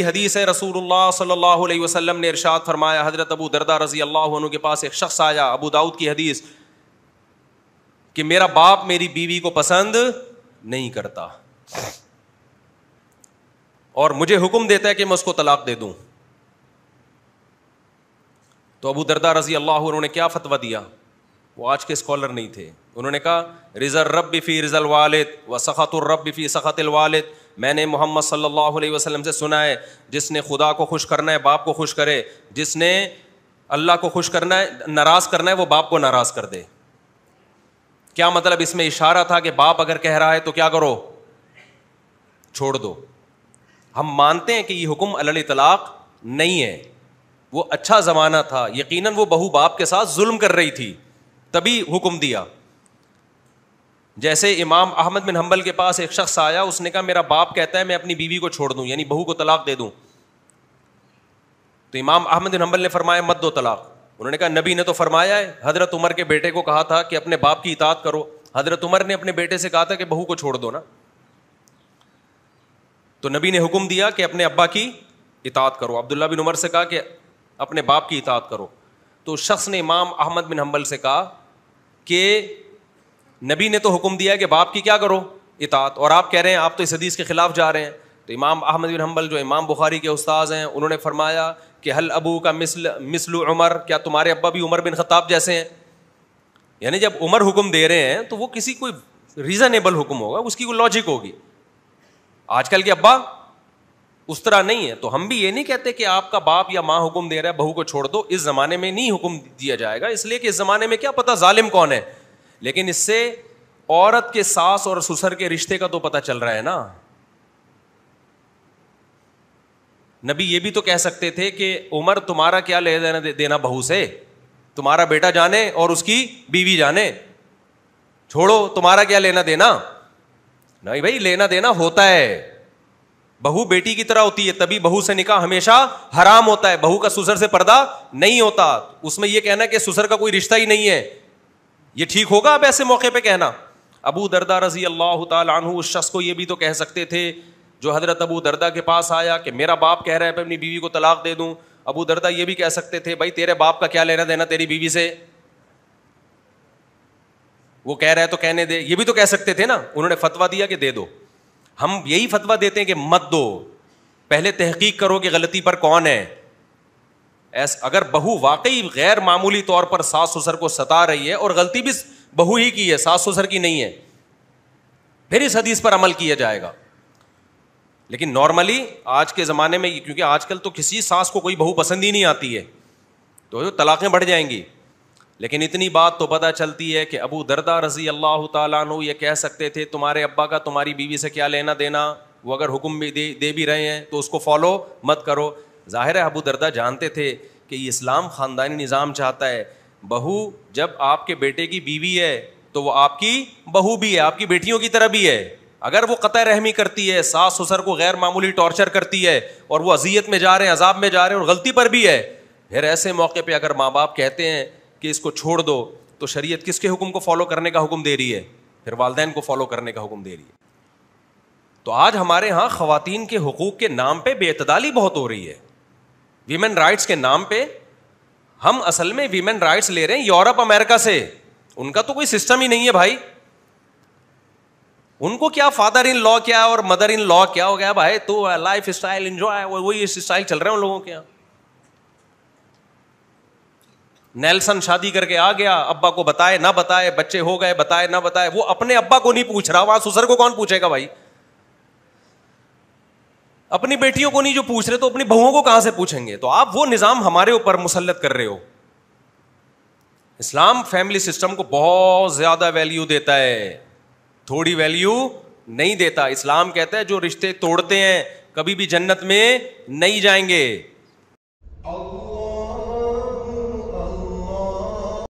हदीस है रसूल सल्लाम ने इरशाद फरमाया हजरत अबू दरदा रजी अल्लाह के पास एक शख्स आया अबू दाऊद की हदीस कि मेरा बाप मेरी बीवी को पसंद नहीं करता और मुझे हुक्म देता है कि मैं उसको तलाक दे दूं तो अबू दरदा रजी अल्लाह ने क्या फतवा दिया वो आज के स्कॉलर नहीं थे उन्होंने कहा रिजल रब फ़ी रिजल वालद व रब सख़तुर्रब फ़ी सख़तिल वालद मैंने मोहम्मद सल्लल्लाहु अलैहि वसल्लम से सुना है जिसने खुदा को खुश करना है बाप को खुश करे जिसने अल्लाह को खुश करना है नाराज़ करना है वो बाप को नाराज़ कर दे क्या मतलब इसमें इशारा था कि बाप अगर कह रहा है तो क्या करो छोड़ दो हम मानते हैं कि ये हुक्म अल तलाक़ नहीं है वो अच्छा ज़माना था यकीनन वो बहू बाप के साथ जुल्म कर रही थी तभी हुक्म दिया जैसे इमाम अहमद बिन हम्बल के पास एक शख्स आया उसने कहा मेरा बाप कहता है मैं अपनी बीवी को छोड़ दूं यानी बहू को तलाक दे दूं तो इमाम अहमद बिन हम्बल ने फरमाया मत दो तलाक उन्होंने कहा नबी ने तो फरमाया है हजरत उमर के बेटे को कहा था कि अपने बाप की इतात करो हजरत उमर ने अपने बेटे से कहा था कि बहू को छोड़ दो ना तो नबी ने हुक्म दिया कि अपने अब्बा की इतात करो अब्दुल्ला बिन उमर से कहा कि अपने बाप की इतात करो तो शख्स ने इमाम अहमद बिन हम्बल से कहा कि नबी ने तो हुक्म दिया कि बाप की क्या करो इतात और आप कह रहे हैं आप तो इस हदीस के ख़िलाफ़ जा रहे हैं तो इमाम अहमद बिन हम्बल जो इमाम बुखारी के उस्ताद हैं उन्होंने फरमाया कि हल अबू का मिसल मिसल उमर क्या तुम्हारे अब्बा भी उमर बिन खताब जैसे हैं यानी जब उमर हुक्म दे रहे हैं तो वो किसी कोई रीज़नेबल हुक्म होगा उसकी कोई लॉजिक होगी आजकल के अब्बा उस तरह नहीं है तो हम भी ये नहीं कहते कि आपका बाप या माँ हुक्म दे रहा है बहू को छोड़ दो इस ज़माने में नहीं हुक्म दिया जाएगा इसलिए कि इस ज़माने में क्या पता जालिम कौन है लेकिन इससे औरत के सास और ससुर के रिश्ते का तो पता चल रहा है ना नबी ये भी तो कह सकते थे कि उमर तुम्हारा क्या ले देना दे, देना बहू से तुम्हारा बेटा जाने और उसकी बीवी जाने छोड़ो तुम्हारा क्या लेना देना नहीं भाई लेना देना होता है बहू बेटी की तरह होती है तभी बहू से निकाह हमेशा हराम होता है बहू का सुसर से पर्दा नहीं होता उसमें यह कहना कि सुसर का कोई रिश्ता ही नहीं है यह ठीक होगा अब ऐसे मौके पर कहना अबू दरदा रजी अल्लाह तु उस शख्स को यह भी तो कह सकते थे जो हजरत अबू दरदा के पास आया कि मेरा बाप कह रहा है मैं अपनी बीवी को तलाक दे दूं अबू दरदा यह भी कह सकते थे भाई तेरे बाप का क्या लेना देना तेरी बीवी से वो कह रहा है तो कहने दे ये भी तो कह सकते थे ना उन्होंने फतवा दिया कि दे दो हम यही फतवा देते हैं कि मत दो पहले तहकीक करो कि गलती पर कौन है ऐस अगर बहू वाकई गैर मामूली तौर पर सास ससुर को सता रही है और गलती भी बहू ही की है सास ससुर की नहीं है फिर इस हदीस पर अमल किया जाएगा लेकिन नॉर्मली आज के ज़माने में क्योंकि आजकल तो किसी सास को कोई बहू पसंद ही नहीं आती है तो तलाक़ें बढ़ जाएंगी लेकिन इतनी बात तो पता चलती है कि अबू दरदा रजी अल्लाह तु ये कह सकते थे तुम्हारे अब्बा का तुम्हारी बीवी से क्या लेना देना वो अगर हुक्म भी दे, दे भी रहे हैं तो उसको फॉलो मत करो ज़ाहिर है अबू दरदा जानते थे कि इस्लाम ख़ानदानी निज़ाम चाहता है बहू जब आपके बेटे की बीवी है तो वो आपकी बहू भी है आपकी बेटियों की तरह भी है अगर वो कत रहमी करती है सास ससुर को गैर मामूली टॉर्चर करती है और वो अजियत में जा रहे हैं अजाब में जा रहे हैं और गलती पर भी है फिर ऐसे मौके पर अगर माँ बाप कहते हैं कि इसको छोड़ दो तो शरीयत किसके हुक्म को फॉलो करने का हुक्म दे रही है फिर वालदेन को फॉलो करने का हुक्म दे रही है तो आज हमारे यहां खातन के हकूक़ के नाम पर बेतदाली बहुत हो रही है वीमेन राइट्स के नाम पर हम असल में वीमेन राइट्स ले रहे हैं यूरोप अमेरिका से उनका तो कोई सिस्टम ही नहीं है भाई उनको क्या फादर इन लॉ क्या और मदर इन लॉ क्या हो गया भाई तो लाइफ स्टाइल इंजॉय वही स्टाइल चल रहे है उन लोगों के यहाँ नेल्सन शादी करके आ गया अब्बा को बताए ना बताए बच्चे हो गए बताए ना बताए वो अपने अब्बा को नहीं पूछ रहा वहां सुसर को कौन पूछेगा भाई अपनी बेटियों को नहीं जो पूछ रहे तो अपनी बहुओं को कहां से पूछेंगे तो आप वो निजाम हमारे ऊपर मुसलत कर रहे हो इस्लाम फैमिली सिस्टम को बहुत ज्यादा वैल्यू देता है थोड़ी वैल्यू नहीं देता इस्लाम कहता है जो रिश्ते तोड़ते हैं कभी भी जन्नत में नहीं जाएंगे